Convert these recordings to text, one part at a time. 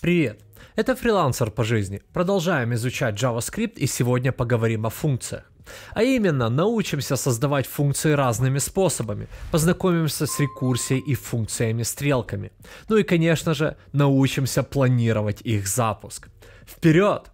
Привет! Это фрилансер по жизни. Продолжаем изучать JavaScript и сегодня поговорим о функциях. А именно, научимся создавать функции разными способами, познакомимся с рекурсией и функциями-стрелками. Ну и, конечно же, научимся планировать их запуск. Вперед!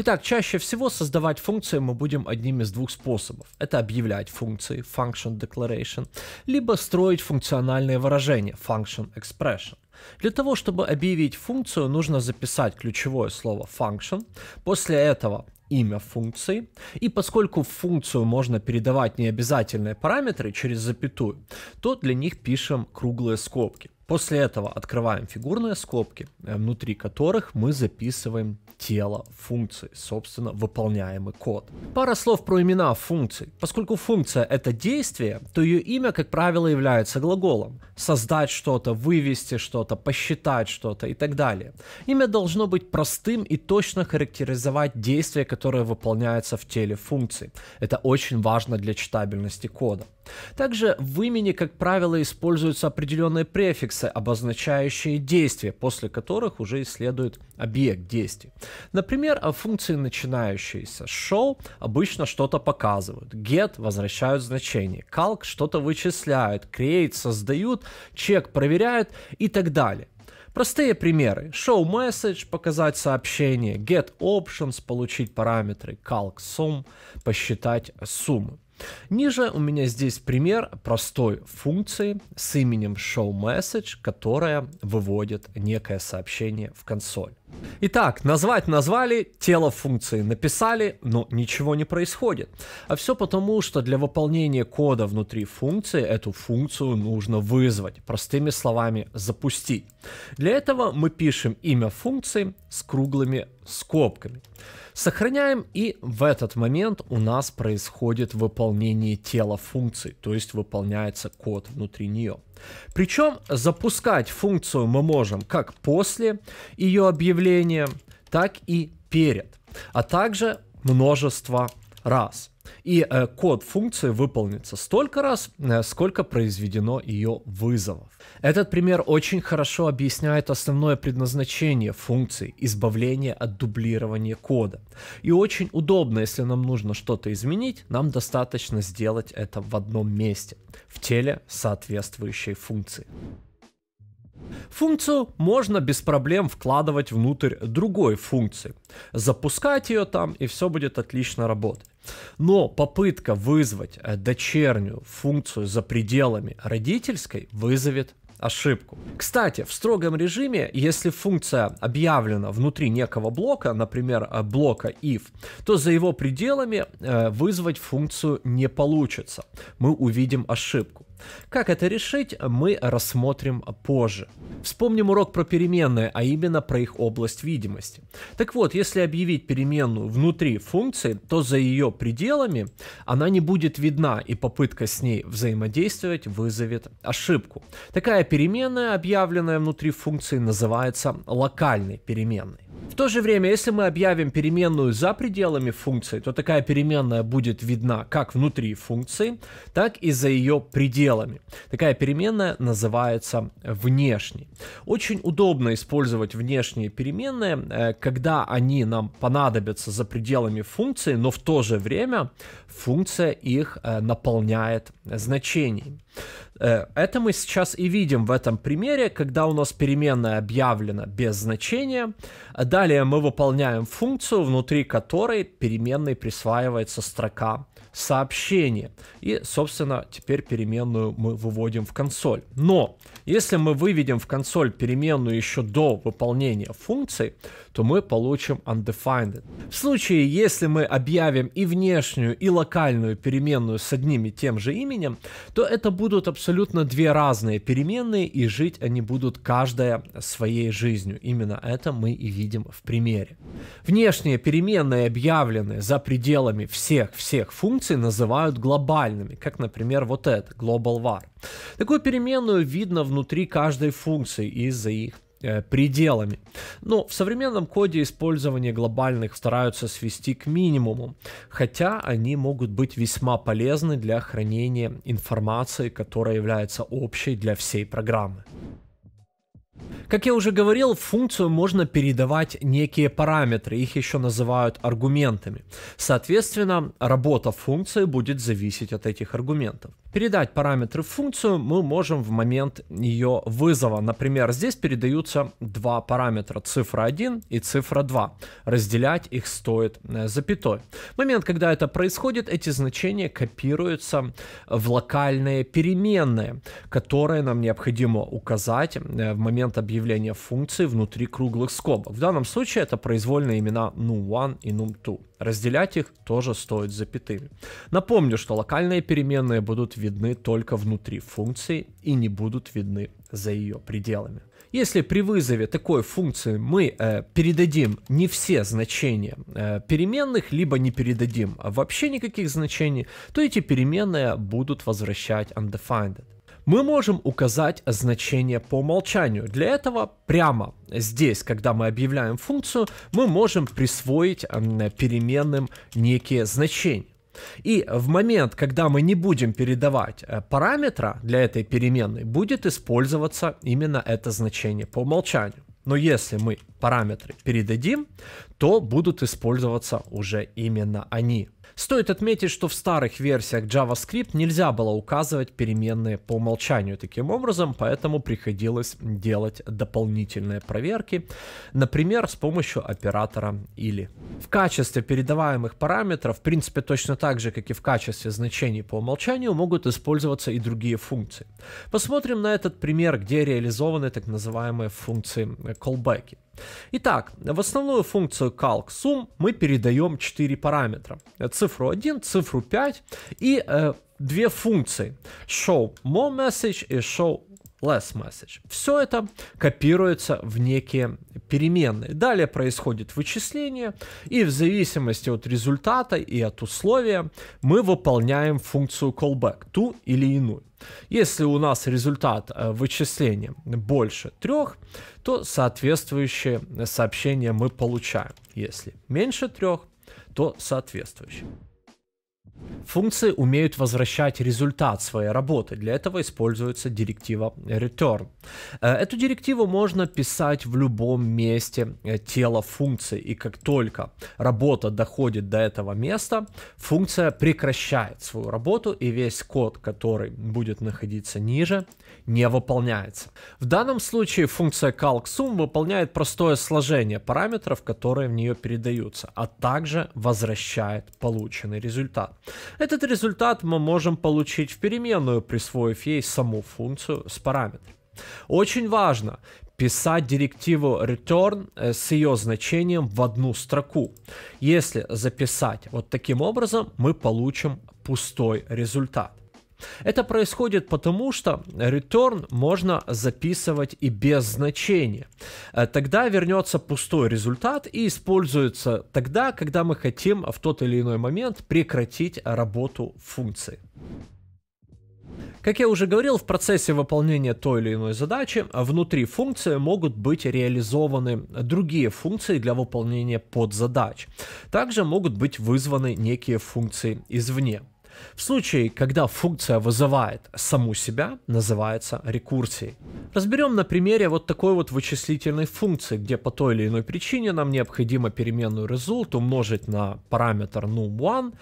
Итак, чаще всего создавать функции мы будем одним из двух способов. Это объявлять функции, function declaration, либо строить функциональные выражения, function expression. Для того, чтобы объявить функцию, нужно записать ключевое слово function, после этого имя функции, и поскольку в функцию можно передавать необязательные параметры через запятую, то для них пишем круглые скобки. После этого открываем фигурные скобки, э, внутри которых мы записываем тело функции, собственно, выполняемый код. Пара слов про имена функций. Поскольку функция — это действие, то ее имя, как правило, является глаголом. Создать что-то, вывести что-то, посчитать что-то и так далее. Имя должно быть простым и точно характеризовать действие, которое выполняется в теле функции. Это очень важно для читабельности кода. Также в имени, как правило, используются определенные префиксы, обозначающие действия, после которых уже исследует объект действий. Например, в э, функции начинающиеся show обычно что-то показывают, get возвращают значение, calc что-то вычисляют, create создают, check проверяют и так далее. Простые примеры. Show message – показать сообщение, get options – получить параметры, calc sum – посчитать сумму. Ниже у меня здесь пример простой функции с именем show message, которая выводит некое сообщение в консоль. Итак, назвать назвали, тело функции написали, но ничего не происходит. А все потому, что для выполнения кода внутри функции эту функцию нужно вызвать, простыми словами запустить. Для этого мы пишем имя функции с круглыми скобками. Сохраняем и в этот момент у нас происходит выполнение тела функции, то есть выполняется код внутри нее. Причем запускать функцию мы можем как после ее объявления, так и перед, а также множество раз. И э, код функции выполнится столько раз, э, сколько произведено ее вызовов. Этот пример очень хорошо объясняет основное предназначение функции – избавление от дублирования кода. И очень удобно, если нам нужно что-то изменить, нам достаточно сделать это в одном месте, в теле соответствующей функции. Функцию можно без проблем вкладывать внутрь другой функции, запускать ее там и все будет отлично работать. Но попытка вызвать э, дочернюю функцию за пределами родительской вызовет ошибку. Кстати, в строгом режиме, если функция объявлена внутри некого блока, например, э, блока if, то за его пределами э, вызвать функцию не получится. Мы увидим ошибку. Как это решить, мы рассмотрим позже. Вспомним урок про переменные, а именно про их область видимости. Так вот, если объявить переменную внутри функции, то за ее пределами она не будет видна, и попытка с ней взаимодействовать вызовет ошибку. Такая переменная, объявленная внутри функции, называется локальной переменной. В то же время, если мы объявим переменную за пределами функции, то такая переменная будет видна как внутри функции, так и за ее пределами. Такая переменная называется внешней. Очень удобно использовать внешние переменные, э, когда они нам понадобятся за пределами функции, но в то же время функция их э, наполняет значений. Э, это мы сейчас и видим в этом примере, когда у нас переменная объявлена без значения. Далее мы выполняем функцию, внутри которой переменной присваивается строка сообщение. И, собственно, теперь переменную мы выводим в консоль. Но если мы выведем в консоль переменную еще до выполнения функции, то мы получим undefined. В случае, если мы объявим и внешнюю, и локальную переменную с одним и тем же именем, временем, то это будут абсолютно две разные переменные, и жить они будут каждая своей жизнью. Именно это мы и видим в примере. Внешние переменные, объявленные за пределами всех-всех функций, называют глобальными, как, например, вот это, global var. Такую переменную видно внутри каждой функции из-за их Э, пределами. Но в современном коде использование глобальных стараются свести к минимуму, хотя они могут быть весьма полезны для хранения информации, которая является общей для всей программы. Как я уже говорил, в функцию можно передавать некие параметры, их еще называют аргументами. Соответственно, работа функции будет зависеть от этих аргументов. Передать параметры в функцию мы можем в момент ее вызова. Например, здесь передаются два параметра, цифра 1 и цифра 2. Разделять их стоит э, запятой. В момент, когда это происходит, эти значения копируются в локальные переменные, которые нам необходимо указать э, в момент объявления функции внутри круглых скобок. В данном случае это произвольные имена num1 и num2. Разделять их тоже стоит запятыми. Напомню, что локальные переменные будут видны только внутри функции и не будут видны за ее пределами. Если при вызове такой функции мы э, передадим не все значения э, переменных, либо не передадим вообще никаких значений, то эти переменные будут возвращать undefined мы можем указать значение по умолчанию. Для этого прямо здесь, когда мы объявляем функцию, мы можем присвоить переменным некие значения. И в момент, когда мы не будем передавать э, параметра для этой переменной, будет использоваться именно это значение по умолчанию. Но если мы параметры передадим, то будут использоваться уже именно они. Стоит отметить, что в старых версиях JavaScript нельзя было указывать переменные по умолчанию таким образом, поэтому приходилось делать дополнительные проверки, например, с помощью оператора или. В качестве передаваемых параметров, в принципе, точно так же, как и в качестве значений по умолчанию, могут использоваться и другие функции. Посмотрим на этот пример, где реализованы так называемые функции callback. Итак, в основную функцию calc_sum мы передаем 4 параметра. Цифру 1, цифру 5 и э, две функции show и show less message. Все это копируется в некие переменные. Далее происходит вычисление, и в зависимости от результата и от условия мы выполняем функцию callback, ту или иную. Если у нас результат э, вычисления больше трех, то соответствующее сообщение мы получаем. Если меньше трех, то соответствующее. Функции умеют возвращать результат своей работы. Для этого используется директива return. Э, эту директиву можно писать в любом месте э, тела функции. И как только работа доходит до этого места, функция прекращает свою работу, и весь код, который будет находиться ниже, не выполняется. В данном случае функция calc_sum выполняет простое сложение параметров, которые в нее передаются, а также возвращает полученный результат. Этот результат мы можем получить в переменную, присвоив ей саму функцию с параметром. Очень важно писать директиву return э, с ее значением в одну строку. Если записать вот таким образом, мы получим пустой результат. Это происходит потому, что return можно записывать и без значения. Э, тогда вернется пустой результат и используется тогда, когда мы хотим в тот или иной момент прекратить работу функции. Как я уже говорил, в процессе выполнения той или иной задачи внутри функции могут быть реализованы другие функции для выполнения подзадач. Также могут быть вызваны некие функции извне. В случае, когда функция вызывает саму себя, называется рекурсией. Разберем на примере вот такой вот вычислительной функции, где по той или иной причине нам необходимо переменную result умножить на параметр num1,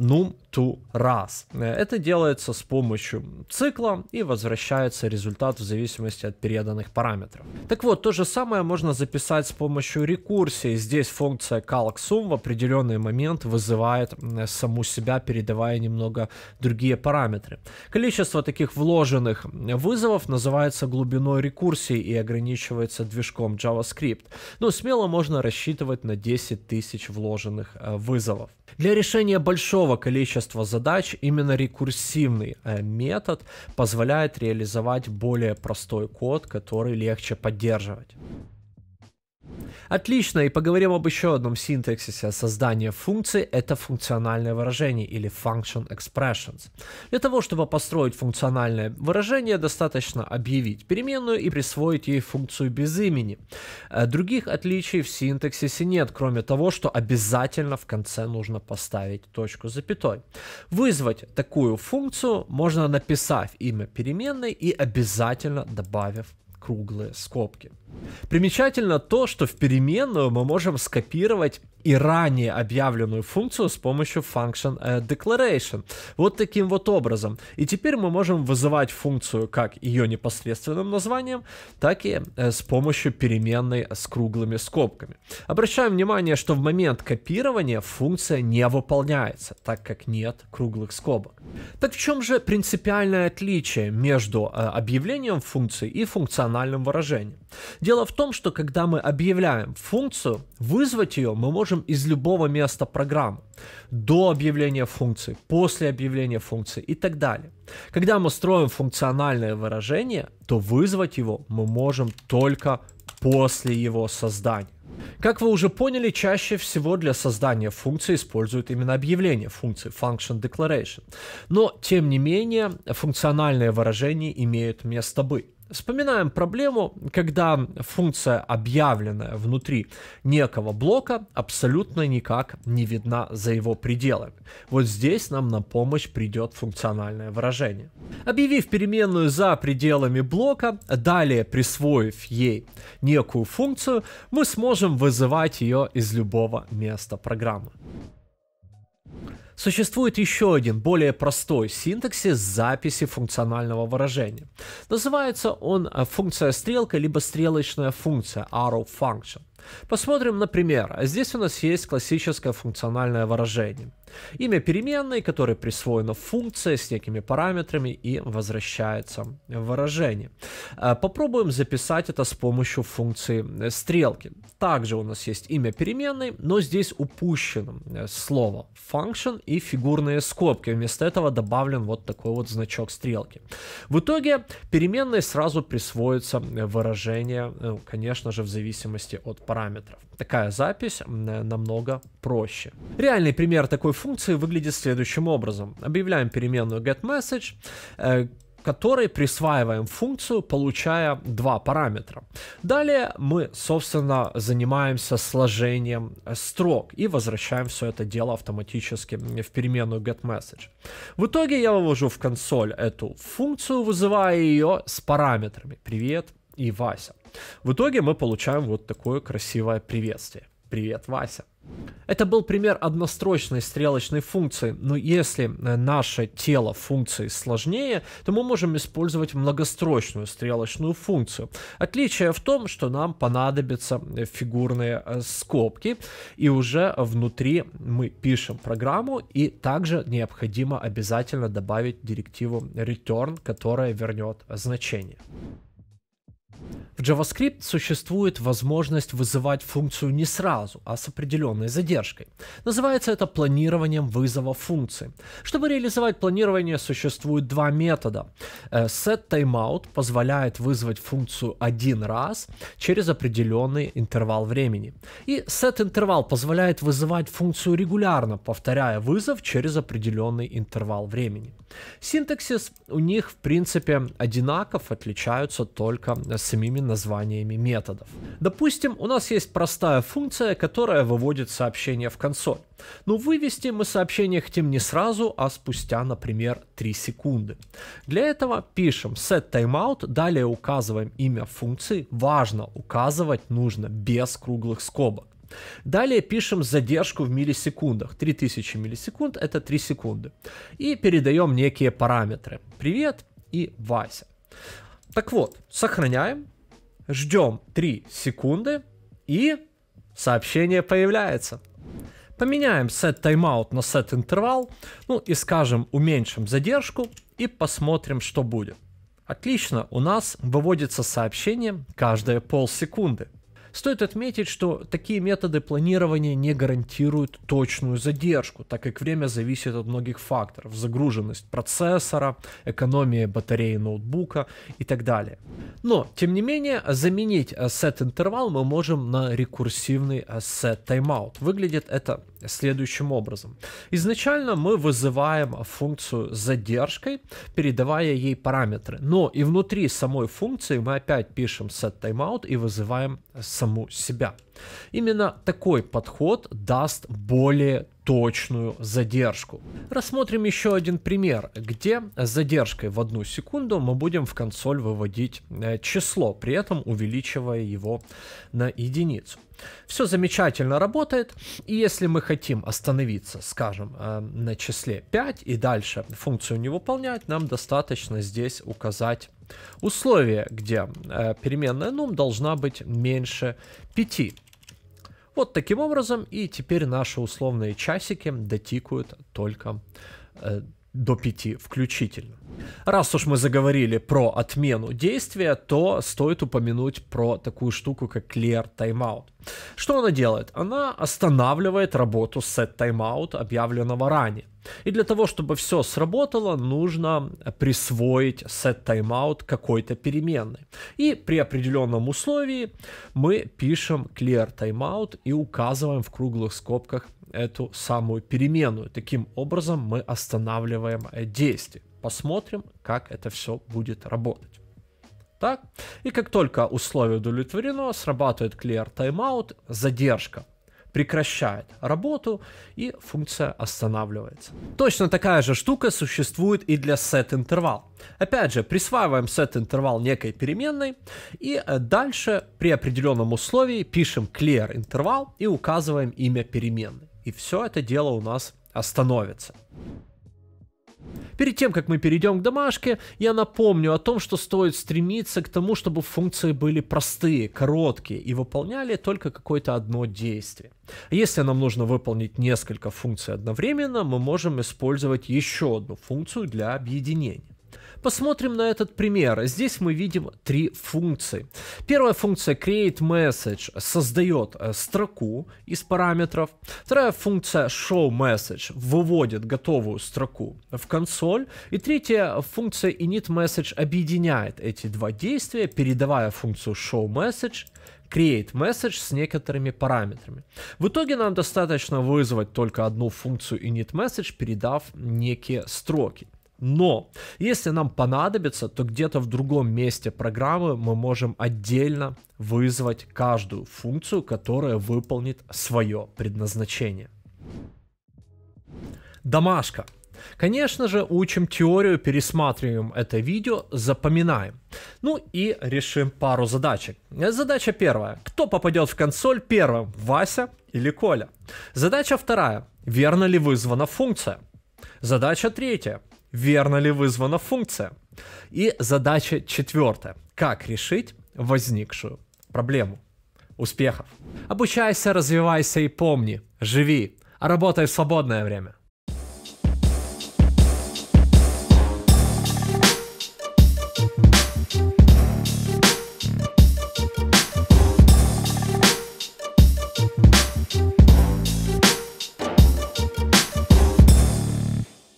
num to раз. Это делается с помощью цикла и возвращается результат в зависимости от переданных параметров. Так вот, то же самое можно записать с помощью рекурсии. Здесь функция calc_sum в определенный момент вызывает саму себя, передавая немного другие параметры. Количество таких вложенных вызовов называется глубиной рекурсии и ограничивается движком JavaScript. Но ну, смело можно рассчитывать на 10 тысяч вложенных э, вызовов. Для решения большого количества множество задач, именно рекурсивный э, метод позволяет реализовать более простой код, который легче поддерживать. Отлично, и поговорим об еще одном синтаксисе создания функции – это функциональное выражение или function expressions. Для того, чтобы построить функциональное выражение, достаточно объявить переменную и присвоить ей функцию без имени. Э, других отличий в синтаксисе нет, кроме того, что обязательно в конце нужно поставить точку с запятой. Вызвать такую функцию можно написав имя переменной и обязательно добавив круглые скобки. Примечательно то, что в переменную мы можем скопировать и ранее объявленную функцию с помощью function э, declaration. Вот таким вот образом. И теперь мы можем вызывать функцию как ее непосредственным названием, так и э, с помощью переменной с круглыми скобками. Обращаем внимание, что в момент копирования функция не выполняется, так как нет круглых скобок. Так в чем же принципиальное отличие между э, объявлением функции и функциональным выражением? Дело в том, что когда мы объявляем функцию, вызвать ее мы можем из любого места программы. До объявления функции, после объявления функции и так далее. Когда мы строим функциональное выражение, то вызвать его мы можем только после его создания. Как вы уже поняли, чаще всего для создания функции используют именно объявление функции function declaration. Но, тем не менее, функциональные выражения имеют место быть. Вспоминаем проблему, когда функция, объявленная внутри некого блока, абсолютно никак не видна за его пределами. Вот здесь нам на помощь придет функциональное выражение. Объявив переменную за пределами блока, далее присвоив ей некую функцию, мы сможем вызывать ее из любого места программы. Существует еще один более простой синтаксис записи функционального выражения. Называется он э, функция стрелка либо стрелочная функция arrow function. Посмотрим на пример. Здесь у нас есть классическое функциональное выражение. Имя переменной, которой присвоена функция с некими параметрами и возвращается в выражение. Э, попробуем записать это с помощью функции э, стрелки. Также у нас есть имя переменной, но здесь упущено э, слово function и фигурные скобки. Вместо этого добавлен вот такой вот значок стрелки. В итоге переменной сразу присвоится выражение, конечно же, в зависимости от параметров параметров. Такая запись намного проще. Реальный пример такой функции выглядит следующим образом. Объявляем переменную getMessage, э, которой присваиваем функцию, получая два параметра. Далее мы, собственно, занимаемся сложением строк и возвращаем все это дело автоматически в переменную getMessage. В итоге я вывожу в консоль эту функцию, вызывая ее с параметрами. Привет, и Вася. В итоге мы получаем вот такое красивое приветствие. Привет, Вася. Это был пример однострочной стрелочной функции, но если э, наше тело функции сложнее, то мы можем использовать многострочную стрелочную функцию. Отличие в том, что нам понадобятся э, фигурные э, скобки, и уже внутри мы пишем программу, и также необходимо обязательно добавить директиву return, которая вернет значение. В JavaScript существует возможность вызывать функцию не сразу, а с определенной задержкой. Называется это планированием вызова функции. Чтобы реализовать планирование, существует два метода. Э, SetTimeout позволяет вызвать функцию один раз через определенный интервал времени. И setInterval позволяет вызывать функцию регулярно, повторяя вызов через определенный интервал времени. Синтаксис у них в принципе одинаков, отличаются только с самими названиями методов. Допустим, у нас есть простая функция, которая выводит сообщение в консоль. Но ну, вывести мы сообщение хотим не сразу, а спустя, например, 3 секунды. Для этого пишем setTimeout, далее указываем имя функции. Важно, указывать нужно без круглых скобок. Далее пишем задержку в миллисекундах. 3000 миллисекунд это 3 секунды. И передаем некие параметры. Привет и Вася. Так вот, сохраняем, ждем 3 секунды и сообщение появляется. Поменяем set timeout на set интервал, ну и скажем уменьшим задержку и посмотрим, что будет. Отлично, у нас выводится сообщение каждые полсекунды. Стоит отметить, что такие методы планирования не гарантируют точную задержку, так как время зависит от многих факторов. Загруженность процессора, экономия батареи ноутбука и так далее. Но, тем не менее, заменить set э, интервал мы можем на рекурсивный set э, timeout. Выглядит это следующим образом. Изначально мы вызываем функцию с задержкой, передавая ей параметры. Но и внутри самой функции мы опять пишем setTimeout и вызываем саму себя. Именно такой подход даст более точную задержку. Рассмотрим еще один пример, где с задержкой в одну секунду мы будем в консоль выводить э, число, при этом увеличивая его на единицу. Все замечательно работает, и если мы хотим остановиться, скажем, э, на числе 5 и дальше функцию не выполнять, нам достаточно здесь указать условие, где э, переменная num должна быть меньше 5. Вот таким образом, и теперь наши условные часики дотикают только э, до 5 включительно. Раз уж мы заговорили про отмену действия, то стоит упомянуть про такую штуку, как Clear Timeout. Что она делает? Она останавливает работу set timeout, объявленного ранее. И для того, чтобы все сработало, нужно присвоить set timeout какой-то переменной. И при определенном условии мы пишем clear timeout и указываем в круглых скобках эту самую переменную. Таким образом мы останавливаем э, действие. Посмотрим, как это все будет работать. Так. И как только условие удовлетворено, срабатывает clear timeout, задержка прекращает работу и функция останавливается. Точно такая же штука существует и для set интервал. Опять же, присваиваем set интервал некой переменной и э, дальше при определенном условии пишем clear интервал и указываем имя переменной и все это дело у нас остановится. Перед тем, как мы перейдем к домашке, я напомню о том, что стоит стремиться к тому, чтобы функции были простые, короткие и выполняли только какое-то одно действие. Если нам нужно выполнить несколько функций одновременно, мы можем использовать еще одну функцию для объединения. Посмотрим на этот пример. Здесь мы видим три функции. Первая функция createMessage создает э, строку из параметров. Вторая функция showMessage выводит готовую строку в консоль. И третья функция initMessage объединяет эти два действия, передавая функцию showMessage create message с некоторыми параметрами. В итоге нам достаточно вызвать только одну функцию initMessage, передав некие строки. Но если нам понадобится, то где-то в другом месте программы мы можем отдельно вызвать каждую функцию, которая выполнит свое предназначение. Домашка. Конечно же, учим теорию, пересматриваем это видео, запоминаем. Ну и решим пару задачек. Задача первая. Кто попадет в консоль первым, Вася или Коля? Задача вторая. Верно ли вызвана функция? Задача третья верно ли вызвана функция. И задача четвертая. Как решить возникшую проблему? Успехов! Обучайся, развивайся и помни, живи, а работай в свободное время.